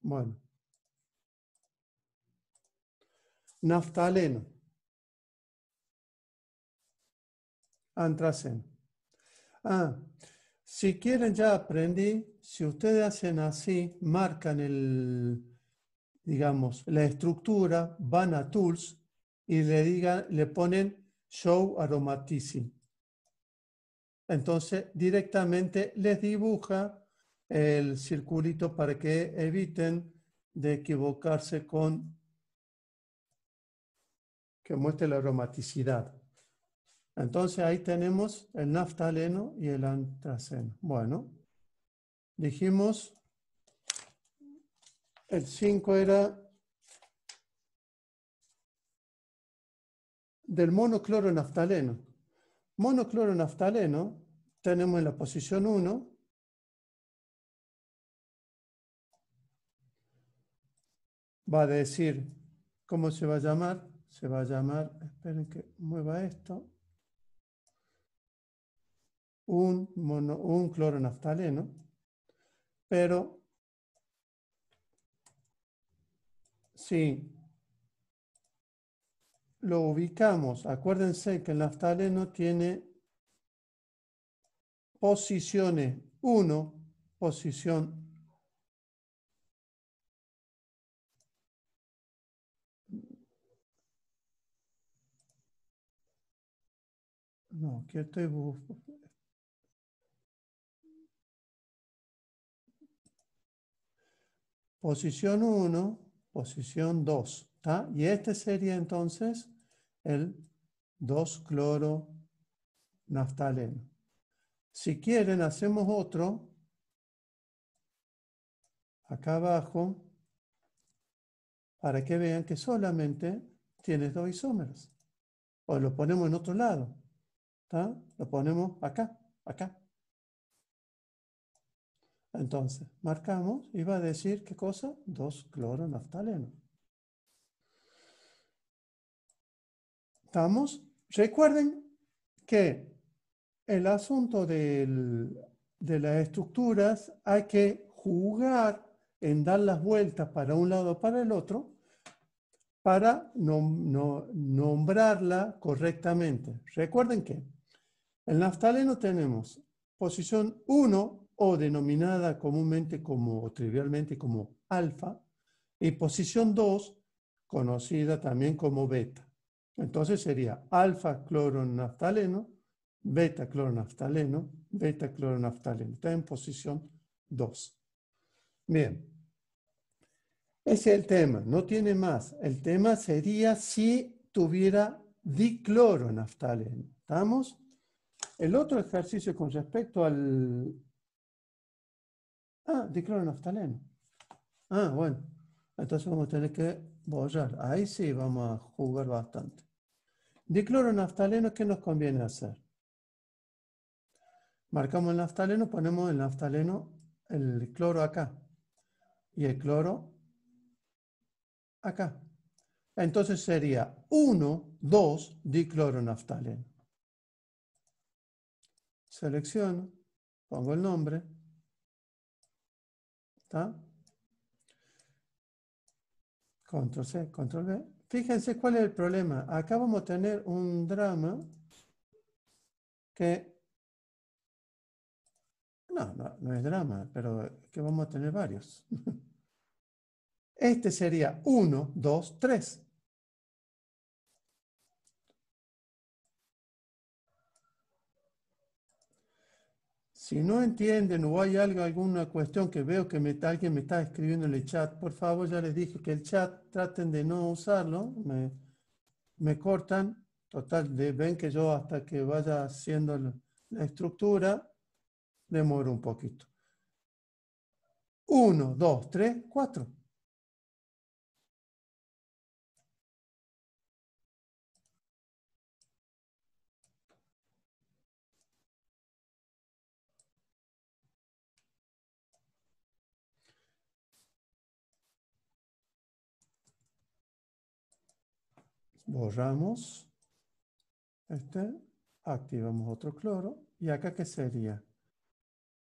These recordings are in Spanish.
bueno. Naftaleno. Antraceno. Ah, si quieren, ya aprendí. Si ustedes hacen así, marcan el, digamos, la estructura, van a tools y le, digan, le ponen show aromatism. Entonces, directamente les dibuja el circulito para que eviten de equivocarse con que muestre la aromaticidad. Entonces ahí tenemos el naftaleno y el antraceno. Bueno, dijimos, el 5 era del monocloro naftaleno. Monocloro naftaleno tenemos en la posición 1 va a decir cómo se va a llamar. Se va a llamar, esperen que mueva esto, un, mono, un pero si lo ubicamos, acuérdense que el naftaleno tiene posiciones 1, posición No, aquí estoy Posición 1, posición 2. Y este sería entonces el 2-cloro naftaleno. Si quieren, hacemos otro. Acá abajo. Para que vean que solamente tienes dos isómeros. O lo ponemos en otro lado. ¿Ah? Lo ponemos acá, acá. Entonces, marcamos y va a decir qué cosa? Dos cloro ¿Estamos? Recuerden que el asunto de las estructuras hay que jugar en dar las vueltas para un lado o para el otro para nombrarla correctamente. Recuerden que el naftaleno tenemos posición 1 o denominada comúnmente como o trivialmente como alfa y posición 2 conocida también como beta. Entonces sería alfa cloronaftaleno, beta cloronaftaleno, beta cloronaftaleno. Está en posición 2. Bien. Ese es el tema, no tiene más. El tema sería si tuviera dicloronaftaleno. ¿Estamos? El otro ejercicio con respecto al... Ah, naftaleno Ah, bueno. Entonces vamos a tener que borrar. Ahí sí vamos a jugar bastante. dicloro ¿qué nos conviene hacer? Marcamos el naftaleno, ponemos el naftaleno, el cloro acá. Y el cloro acá. Entonces sería 1, 2 dicloro selecciono, pongo el nombre. ¿Está? Control C, control V. Fíjense cuál es el problema. Acá vamos a tener un drama que... No, no, no es drama, pero que vamos a tener varios. Este sería 1, 2, 3. Si no entienden o hay algo, alguna cuestión que veo que me, alguien me está escribiendo en el chat, por favor, ya les dije que el chat traten de no usarlo, me, cortan, total, de, ven que yo hasta que vaya haciendo la, la estructura, demoro un poquito. Uno, dos, tres, cuatro. borramos este, activamos otro cloro y acá ¿qué sería?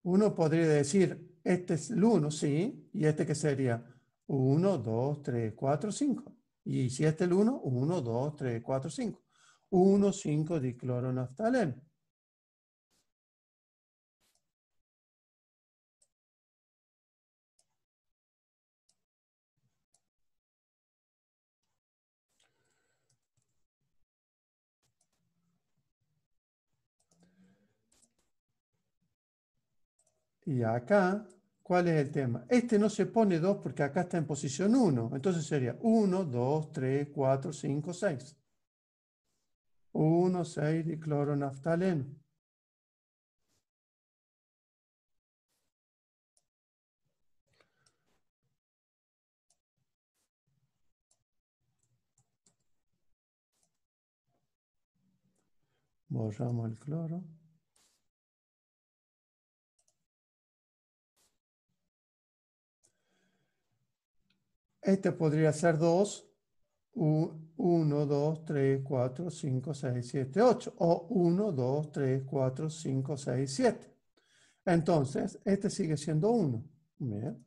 Uno podría decir, este es el 1, sí, y este que sería 1, 2, 3, 4, 5. Y si este es el 1, 1, 2, 3, 4, 5. 1, 5 dicloro naftaleno. Y acá, ¿cuál es el tema? Este no se pone 2 porque acá está en posición 1. Entonces sería 1, 2, 3, 4, 5, 6. 1, 6 cloro naftaleno. Borramos el cloro. Este podría ser 2, 1, 2, 3, 4, 5, 6, 7, 8. O 1, 2, 3, 4, 5, 6, 7. Entonces, este sigue siendo 1. Bien.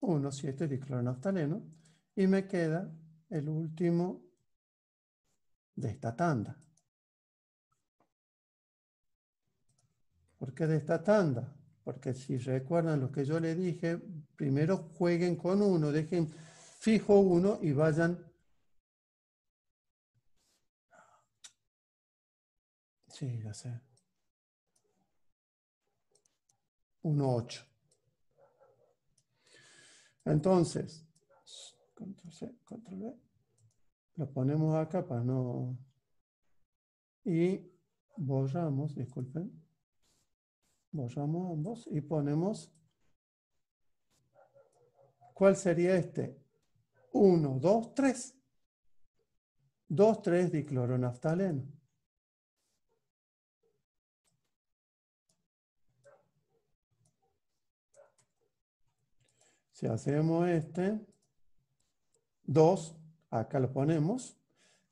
Uno, siete dicloronaftalenos. Y me queda el último de esta tanda. ¿Por qué de esta tanda? Porque si recuerdan lo que yo le dije, primero jueguen con uno, dejen fijo uno y vayan. Sí, ya sé. 1.8. Entonces, control C, control B. lo ponemos acá para no... Y borramos, disculpen. Borramos ambos y ponemos. ¿Cuál sería este? 1, 2, 3. 2, 3 dicloronaftaleno. Si hacemos este, 2, acá lo ponemos.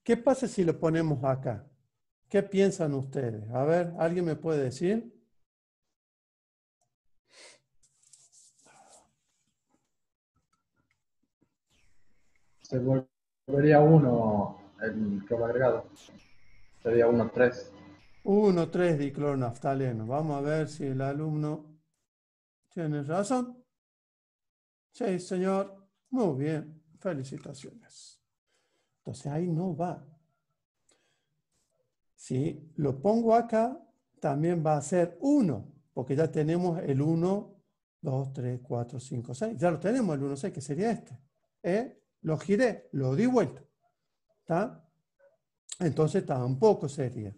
¿Qué pasa si lo ponemos acá? ¿Qué piensan ustedes? A ver, ¿alguien me puede decir? se volvería uno el cloro agregado. Sería 1-3. 1-3 naftaleno. Vamos a ver si el alumno tiene razón. Sí, señor. Muy bien. Felicitaciones. Entonces ahí no va. Si lo pongo acá, también va a ser 1, porque ya tenemos el 1, 2, 3, 4, 5, 6. Ya lo tenemos el 1, 6, que sería este. ¿Eh? lo giré, lo di vuelta. está Entonces tampoco sería.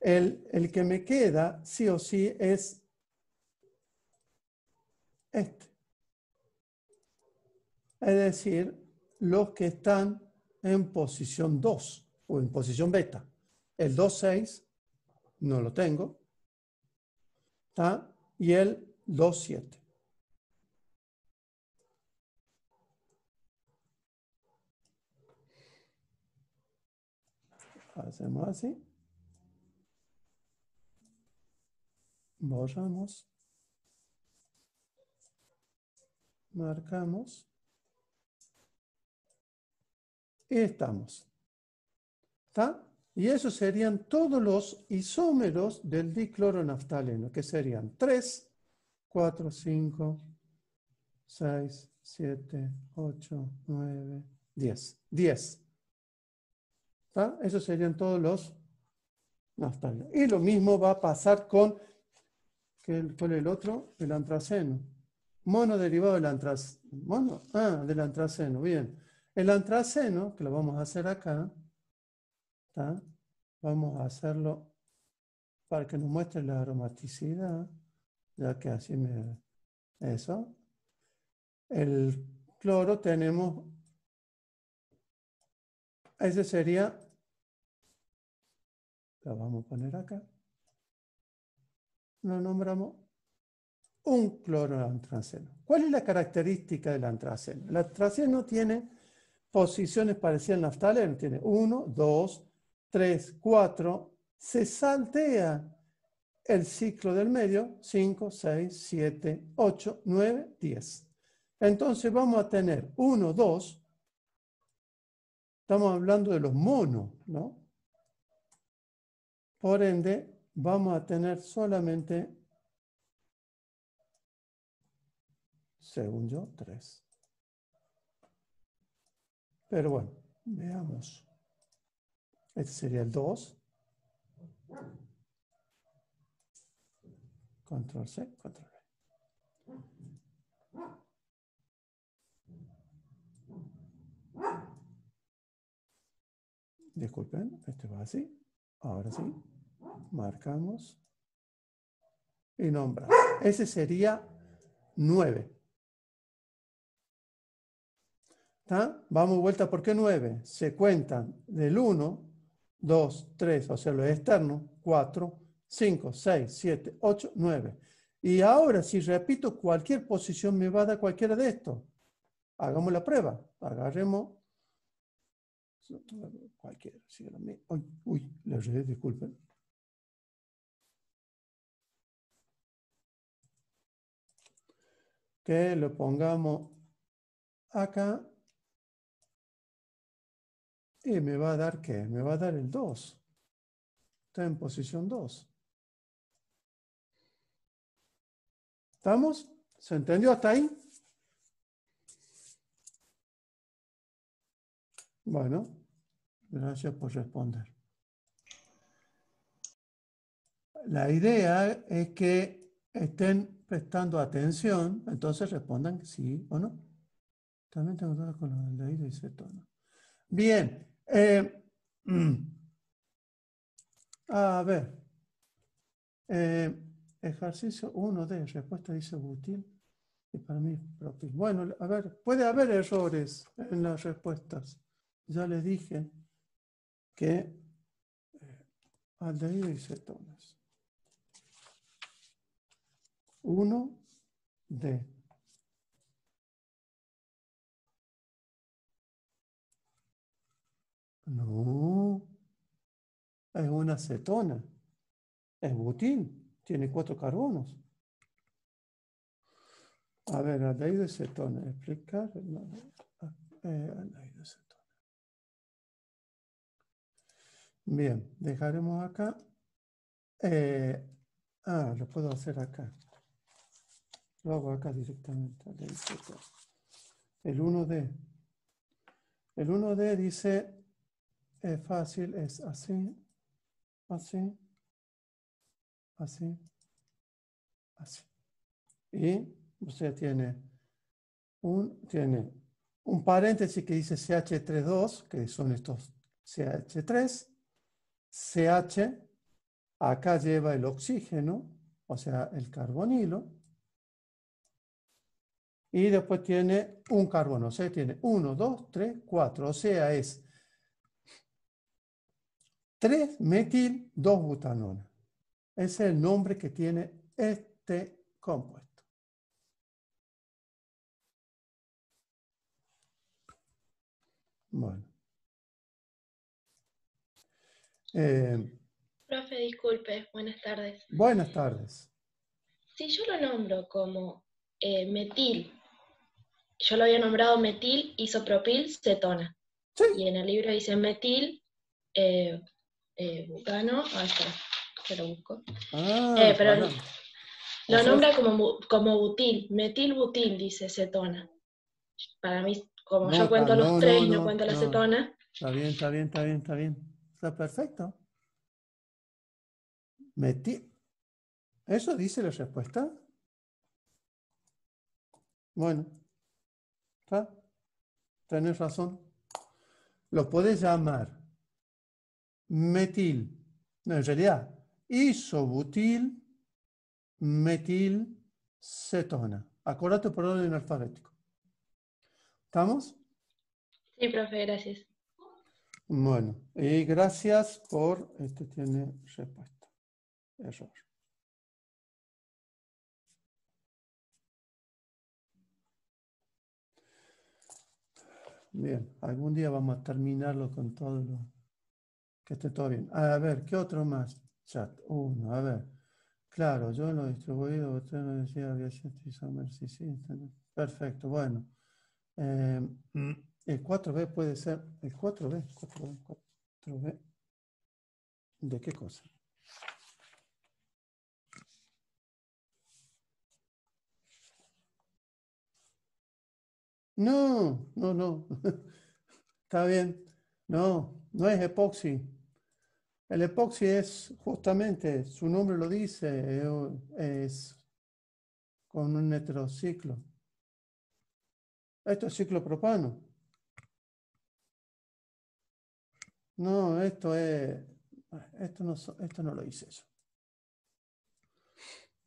El, que me queda sí o sí es este. Es decir, los que están en posición 2 o en posición beta. El 2.6 no lo tengo. Y el 2.7. Hacemos así. Borramos. Marcamos. Y estamos. ¿Está? Y esos serían todos los isómeros del dicloronaftaleno, que serían 3, 4, 5, 6, 7, 8, 9, 10. 10. ¿Ah? eso serían todos los naftalinos. Y lo mismo va a pasar con, ¿cuál es el otro? El antraceno. Mono derivado del antraceno. Mono, ah, del antraceno, bien. El antraceno, que lo vamos a hacer acá, vamos a hacerlo para que nos muestre la aromaticidad, ya que así me... Eso. El cloro tenemos, ese sería lo vamos a poner acá. Lo nombramos un cloroantraceno. ¿Cuál es la característica del antraceno? El antraceno tiene posiciones parecidas al naftaleno. Tiene 1, 2, 3, 4. Se saltea el ciclo del medio, 5, 6, 7, 8, 9, 10. Entonces vamos a tener 1, 2, estamos hablando de los monos, ¿no? Por ende, vamos a tener solamente, según yo, tres. Pero bueno, veamos. Este sería el 2. Control C, control V. Disculpen, este va así. Ahora sí marcamos y nombra. Ese sería 9. ¿está? Vamos vuelta, ¿por qué 9? Se cuentan del 1, 2, 3, o sea, los externo. 4, 5, 6, 7, 8, 9. Y ahora, si repito cualquier posición, me va a dar cualquiera de estos. Hagamos la prueba. Agarremos cualquiera. Uy, uy, la disculpen. que lo pongamos acá y me va a dar qué? Me va a dar el 2. Está en posición 2. ¿Estamos? ¿Se entendió hasta ahí? Bueno, gracias por responder. La idea es que estén prestando atención, entonces respondan sí o no. También tengo dudas con los del y Bien. Eh, a ver. Eh, ejercicio 1 de respuesta dice útil y para mí propio. Bueno, a ver, puede haber errores en las respuestas. Ya les dije que eh, al y uno de No, es una cetona es butín, tiene cuatro carbonos. A ver, la ley de cetona, explicar. Eh, Bien, dejaremos acá. Eh, ah, lo puedo hacer acá. Lo hago acá directamente. El 1D. El 1D dice, es fácil, es así, así, así, así. Y usted tiene un, tiene un paréntesis que dice CH32, que son estos CH3, CH, acá lleva el oxígeno, o sea, el carbonilo, y después tiene un carbono. O sea, tiene 1, 2, 3, 4. O sea, es 3 metil 2 butanona. Ese es el nombre que tiene este compuesto. Bueno. Eh, Profe, disculpe, buenas tardes. Buenas tardes. Si yo lo nombro como eh, metil yo lo había nombrado metil isopropil cetona. Y en el libro dice metil eh, eh, butano, ah, se lo busco. Ah, eh, pero lo nombra como, como butil, metil butil, dice cetona. Para mí, como yo cuento los tres no, y no, cuento la cetona. Está bien, está bien, está bien, está bien. Está perfecto. ¿Eso dice la respuesta? Bueno, ¿Está? ¿Tienes razón. Lo podés llamar metil, no, en realidad, isobutil, metil, cetona. Acordate por orden alfabético. ¿Estamos? Sí, profe, gracias. Bueno, y gracias por, este tiene respuesta, error. Bien, algún día vamos a terminarlo con todo lo... Que esté todo bien. A ver, ¿qué otro más? Chat, uno, a ver. Claro, yo lo he distribuido, usted lo decía, había y Perfecto, bueno. Eh, mm, el 4B puede ser, el 4B, 4B, 4B. ¿De qué cosa? No, no, no. Está bien. No, no es epoxi. El epoxi es justamente, su nombre lo dice, es con un heterociclo. Esto es ciclopropano. No, esto es, esto no, esto no lo dice eso.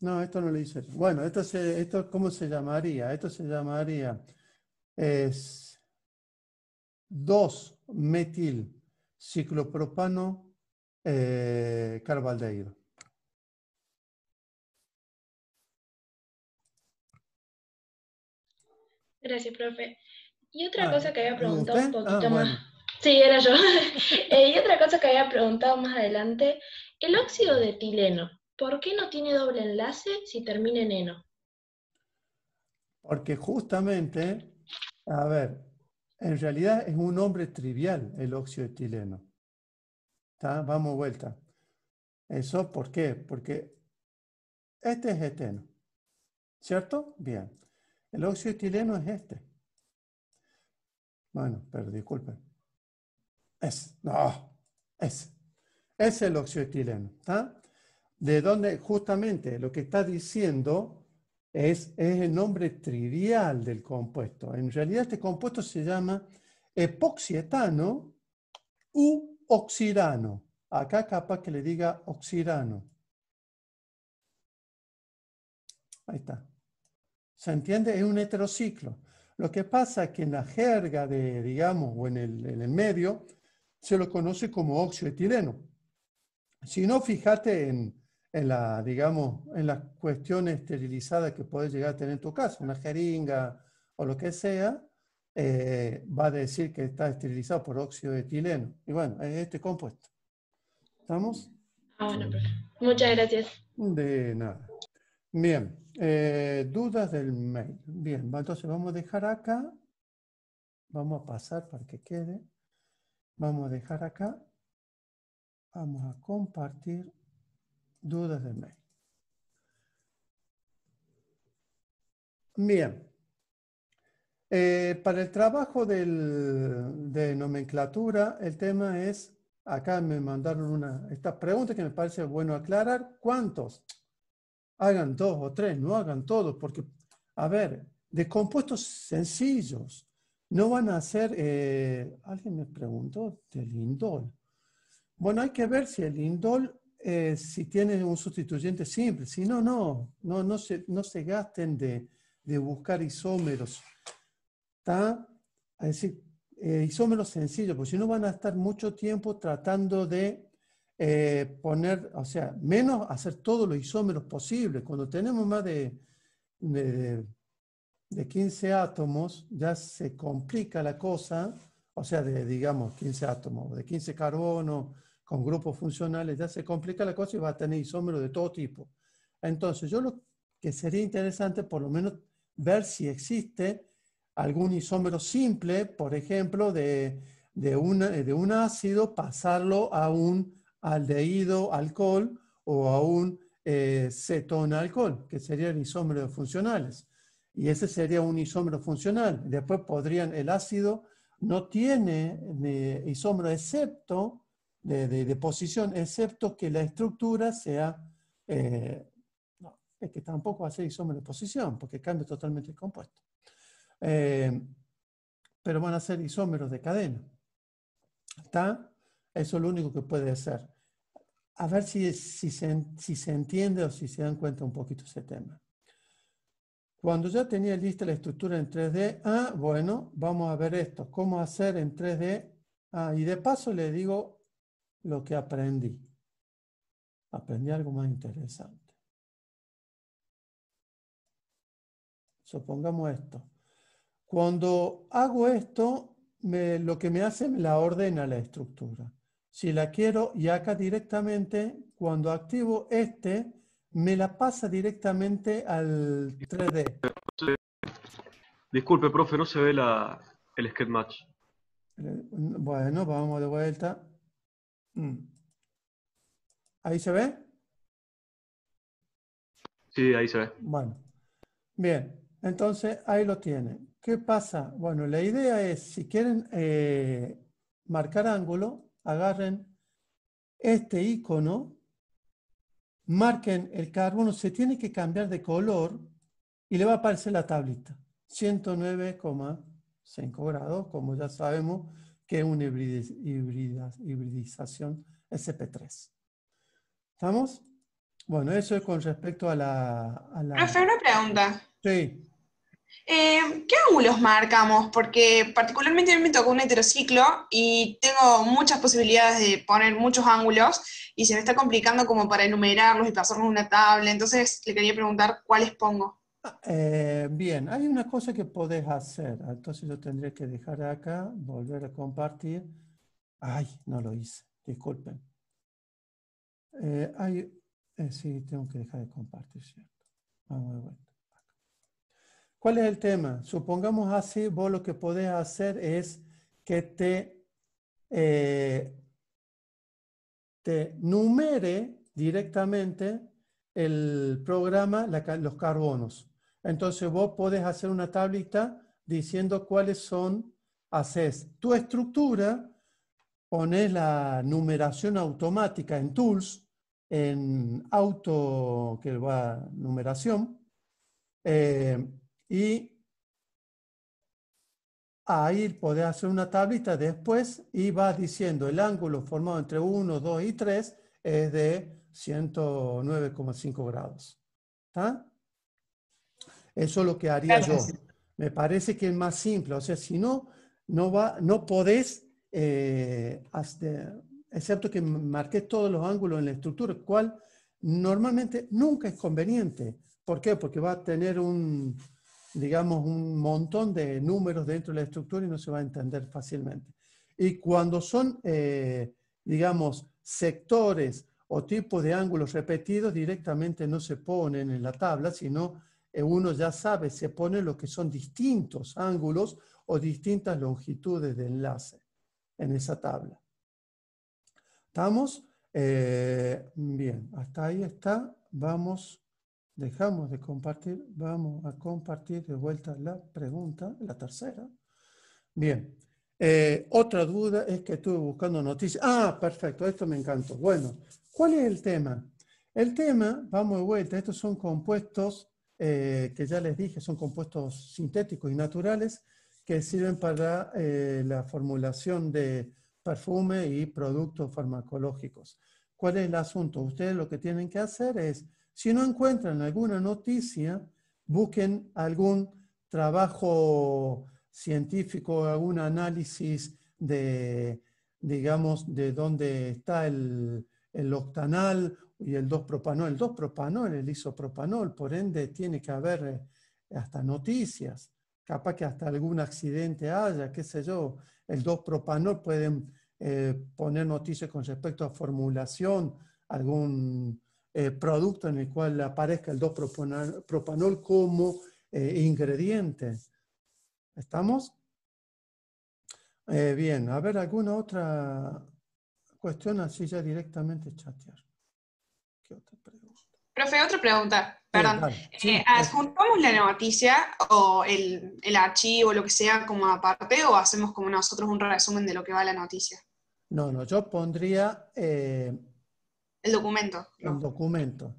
No, esto no lo dice eso. Bueno, esto, se, esto ¿cómo se llamaría? Esto se llamaría es 2-metil ciclopropano eh, Gracias, profe. Y otra ah, cosa que había preguntado un ah, poquito más. Sí, era yo. Eh, y otra cosa que había preguntado más adelante, el óxido de etileno, ¿por qué no tiene doble enlace si termina en eno? Porque justamente a ver, en realidad es un nombre trivial el oxioetileno. Vamos vuelta. ¿Eso por qué? Porque este es eteno. ¿Cierto? Bien. El oxioetileno es este. Bueno, pero disculpen. Es, no, es. Es el oxioetileno. De donde justamente lo que está diciendo es, el nombre trivial del compuesto. En realidad este compuesto se llama epoxietano u oxirano. Acá capaz que le diga oxirano. Ahí está. ¿Se entiende? Es un heterociclo. Lo que pasa es que en la jerga de, digamos, o en el, en medio, se lo conoce como óxido Si no, fíjate en, en la, digamos, en las cuestiones esterilizadas que puedes llegar a tener en tu casa, una jeringa o lo que sea, eh, va a decir que está esterilizado por óxido de etileno. Y bueno, es este compuesto. ¿Estamos? Ah, bueno, pues, muchas gracias. De nada. Bien, eh, dudas del mail. Bien, entonces vamos a dejar acá. Vamos a pasar para que quede. Vamos a dejar acá. Vamos a compartir dudas de mí. Bien. Eh, para el trabajo de nomenclatura, el tema es, acá me mandaron una, esta pregunta que me parece bueno aclarar, ¿cuántos? Hagan dos o tres, no hagan todos, porque, a ver, de compuestos sencillos, no van a ser, eh, alguien me preguntó, del indol. Bueno, hay que ver si el indol eh, si tienen un sustituyente simple, si no, no, no, se, gasten de, buscar isómeros. ¿Está? Es decir, eh, isómeros sencillos, porque si no van a estar mucho tiempo tratando de eh, poner, o sea, menos hacer todos los isómeros posibles. Cuando tenemos más de, de 15 átomos, ya se complica la cosa, o sea, de, digamos, 15 átomos, de 15 carbonos, con grupos funcionales, ya se complica la cosa y va a tener isómeros de todo tipo. Entonces, yo lo que sería interesante, por lo menos, ver si existe algún isómero simple, por ejemplo, de, de, una, de un ácido, pasarlo a un aldehído alcohol o a un eh, cetona alcohol, que sería el isómero de funcionales. Y ese sería un isómero funcional. Después podrían, el ácido no tiene eh, isómero excepto de, posición, excepto que la estructura sea, eh, no, es que tampoco va a ser isómero de posición, porque cambia totalmente el compuesto. Eh, pero van a ser isómeros de cadena. ¿Está? Eso es lo único que puede hacer. A ver si, si, se, entiende o si se dan cuenta un poquito ese tema. Cuando ya tenía lista la estructura en 3D, ah, bueno, vamos a ver esto, cómo hacer en 3D. Ah, y de paso le digo lo que aprendí. Aprendí algo más interesante. Supongamos esto. Cuando hago esto, me, lo que me hace me la ordena la estructura. Si la quiero y acá directamente, cuando activo este, me la pasa directamente al 3D. Disculpe, profe, no se ve la, el sketch match. Eh, bueno, vamos de vuelta. Mm. ¿Ahí se ve? Sí, ahí se ve. Bueno, bien, entonces ahí lo tienen. ¿Qué pasa? Bueno, la idea es, si quieren eh, marcar ángulo, agarren este icono, marquen el carbono, se tiene que cambiar de color y le va a aparecer la tablita. 109,5 grados, como ya sabemos, que es una hibridización SP3. ¿Estamos? Bueno, eso es con respecto a la... Profe, ah, una pregunta. Sí. Eh, ¿Qué ángulos marcamos? Porque particularmente a mí me tocó un heterociclo y tengo muchas posibilidades de poner muchos ángulos y se me está complicando como para enumerarlos y pasarlos una tabla. Entonces le quería preguntar cuáles pongo. Eh, bien, hay una cosa que podés hacer. Ah, entonces yo tendría que dejar acá, volver a compartir. Ay, no lo hice, disculpen. Eh, eh, sí, tengo que dejar de compartir, ¿cierto? Vamos de ¿Cuál es el tema? Supongamos así, vos lo que podés hacer es que te, te numere directamente el programa los carbonos. Entonces vos podés hacer una tablita diciendo cuáles son, haces tu estructura, pones la numeración automática en Tools, en auto, que va numeración, eh, y ahí podés hacer una tablita después y vas diciendo el ángulo formado entre 1, 2 y 3 es de 109,5 grados. ¿Está? Eso es lo que haría yo. Me parece que es más simple. O sea, si no, no, va, no podés, eh, hasta, excepto que marqué todos los ángulos en la estructura, cual normalmente nunca es conveniente. ¿Por qué? Porque va a tener un, digamos, un montón de números dentro de la estructura y no se va a entender fácilmente. Y cuando son, eh, digamos, sectores o tipo de ángulos repetidos directamente no se ponen en la tabla, sino eh, uno ya sabe, se pone lo que son distintos ángulos o distintas longitudes de enlace en esa tabla. ¿Estamos? Eh, bien, hasta ahí está. Vamos, dejamos de compartir, vamos a compartir de vuelta la pregunta, la tercera. Bien, eh, otra duda es que estuve buscando noticias. Ah, perfecto, esto me encantó. Bueno, ¿Cuál es el tema? El tema, vamos de vuelta, estos son compuestos eh, que ya les dije, son compuestos sintéticos y naturales que sirven para eh, la formulación de perfume y productos farmacológicos. ¿Cuál es el asunto? Ustedes lo que tienen que hacer es, si no encuentran alguna noticia, busquen algún trabajo científico, algún análisis de, digamos, de dónde está el, el octanal y el 2-propanol. El 2-propanol, el isopropanol, por ende tiene que haber eh, hasta noticias, capaz que hasta algún accidente haya, qué sé yo. El 2-propanol pueden eh, poner noticias con respecto a formulación, algún eh, producto en el cual aparezca el 2-propanol como ingrediente. ¿Estamos? bien, a ver, ¿alguna otra Cuestiona, así ya directamente chatear. ¿Qué otra pregunta? Profe, otra pregunta, perdón. Eh, la noticia o el, el archivo, lo que sea, como aparte o hacemos como nosotros un resumen de lo que va la noticia? No, no, yo pondría... Eh, el documento. El documento.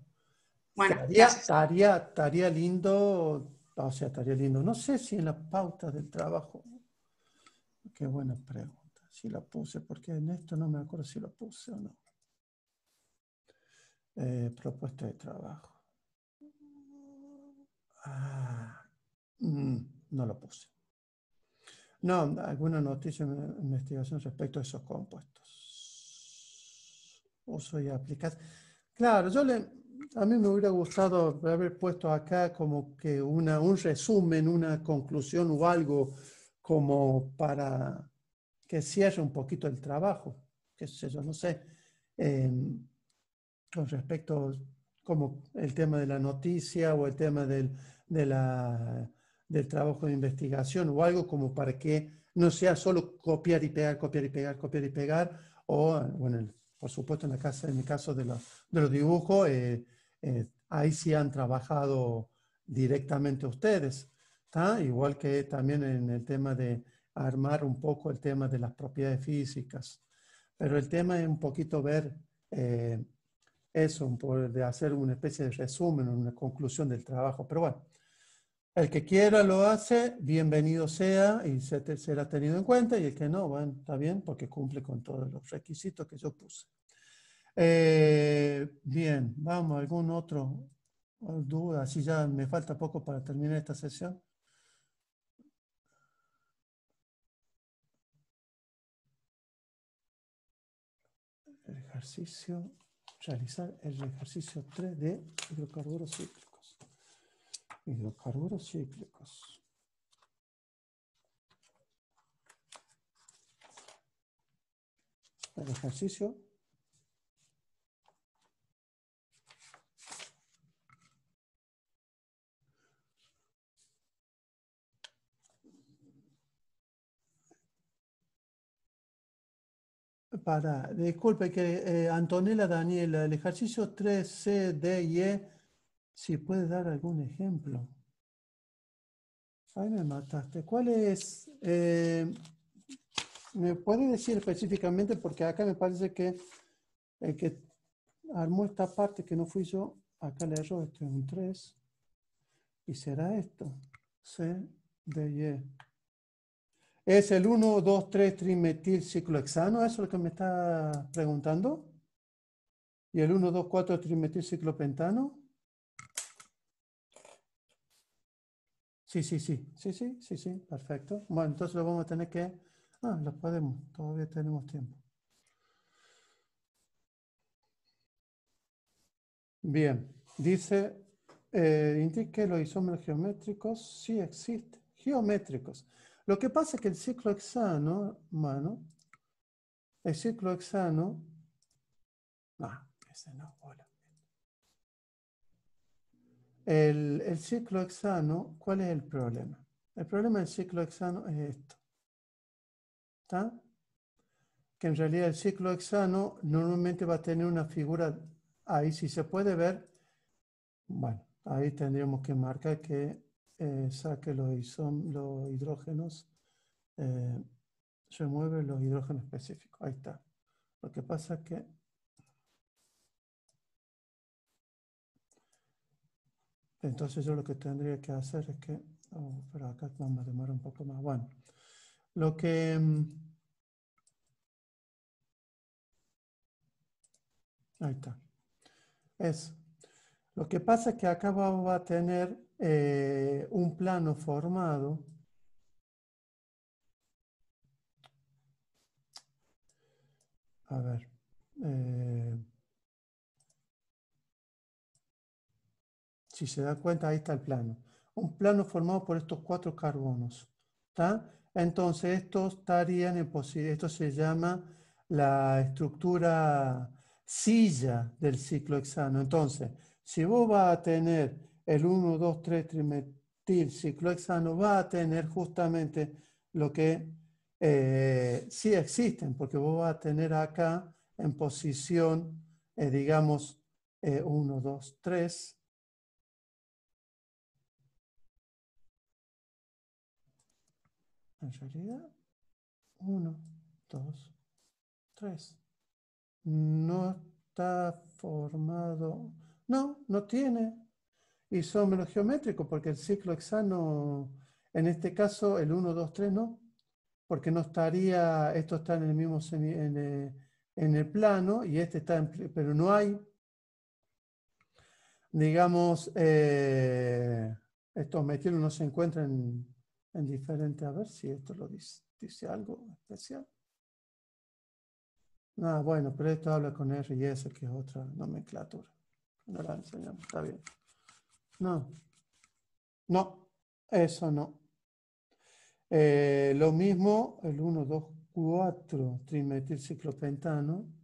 Bueno, ya. estaría, estaría, lindo, o sea, estaría lindo. No sé si en las pautas del trabajo. Qué buena pregunta si la puse, porque en esto no me acuerdo si lo puse o no. Eh, propuesta de trabajo. Ah, mm, no lo puse. No, alguna noticia, de investigación respecto a esos compuestos. Uso y aplicar. Claro, yo le, a mí me hubiera gustado haber puesto acá como que una, un resumen, una conclusión o algo como para que cierre un poquito el trabajo, que yo, no sé, em, con respecto como el tema de la noticia o el tema del, de la, del trabajo de investigación o algo como para que no sea solo copiar y pegar, copiar y pegar, copiar y pegar, o, bueno, por supuesto en, la en el caso de, de los dibujos, eh, eh, ahí sí han trabajado directamente ustedes, igual que también en el tema de armar un poco el tema de las propiedades físicas. Pero el tema es un poquito ver eh, eso, de hacer una especie de resumen, una conclusión del trabajo. Pero bueno, el que quiera lo hace, bienvenido sea y se será tenido en cuenta. Y el que no, bueno, está bien porque cumple con todos los requisitos que yo puse. Eh, bien, vamos, ¿algún otro duda? Así ya me falta poco para terminar esta sesión. ejercicio, realizar el ejercicio 3 de hidrocarburos cíclicos. Hidrocarburos cíclicos. El ejercicio Para, disculpe que eh, Antonella Daniela, el ejercicio 3, C, D y e, si puede dar algún ejemplo. Ahí me mataste. ¿Cuál es? Eh, ¿Me puede decir específicamente? Porque acá me parece que el que armó esta parte que no fui yo, acá le erró, esto es un 3. Y será esto, C, D y e. ¿Es el 1, 2, 3 trimetil ciclohexano? ¿Eso es lo que me está preguntando? ¿Y el 1, 2, 4 trimetil ciclopentano? Sí, sí, sí, sí, sí, sí, sí, perfecto. Bueno, entonces lo vamos a tener que... Ah, lo podemos, todavía tenemos tiempo. Bien, dice, eh, indique los isómeros geométricos, sí existen, geométricos. Lo que pasa es que el ciclo hexano, mano, el ciclo hexano, ah, ese no, hola. El, el ciclo hexano, ¿cuál es el problema? El problema del ciclo hexano es esto. ¿Está? Que en realidad el ciclo hexano normalmente va a tener una figura, ahí si se puede ver, bueno, ahí tendríamos que marcar que eh, saque los, hidrógenos, eh, remueve los hidrógenos específicos. Ahí está. Lo que pasa es que entonces yo lo que tendría que hacer es que, oh, pero acá vamos a demorar un poco más. Bueno, lo que mm, ahí está. Eso. Lo que pasa es que acá vamos a tener eh, un plano formado a ver eh, si se da cuenta ahí está el plano un plano formado por estos cuatro carbonos entonces esto se llama la estructura silla del hexano entonces si vos vas a tener el 1, 2, 3 trimetil ciclohexano va a tener justamente lo que eh, sí existen, porque vos vas a tener acá en posición, eh, digamos, 1, 2, 3. En realidad, 1, 2, 3. No está formado. No, no tiene y menos geométricos, porque el ciclo hexano, en este caso, el 1, 2, 3 no, porque no estaría, esto está en el mismo eh, en, el, plano y este está pero no hay, digamos, eh, estos metidos no se encuentran en, diferentes, a ver si esto lo dice, dice algo especial. Ah, bueno, pero esto habla con R y S, que es otra nomenclatura. No la enseñamos, está bien. No. No, eso no. Eh, lo mismo el 1, 2, 4 trimetilciclopentano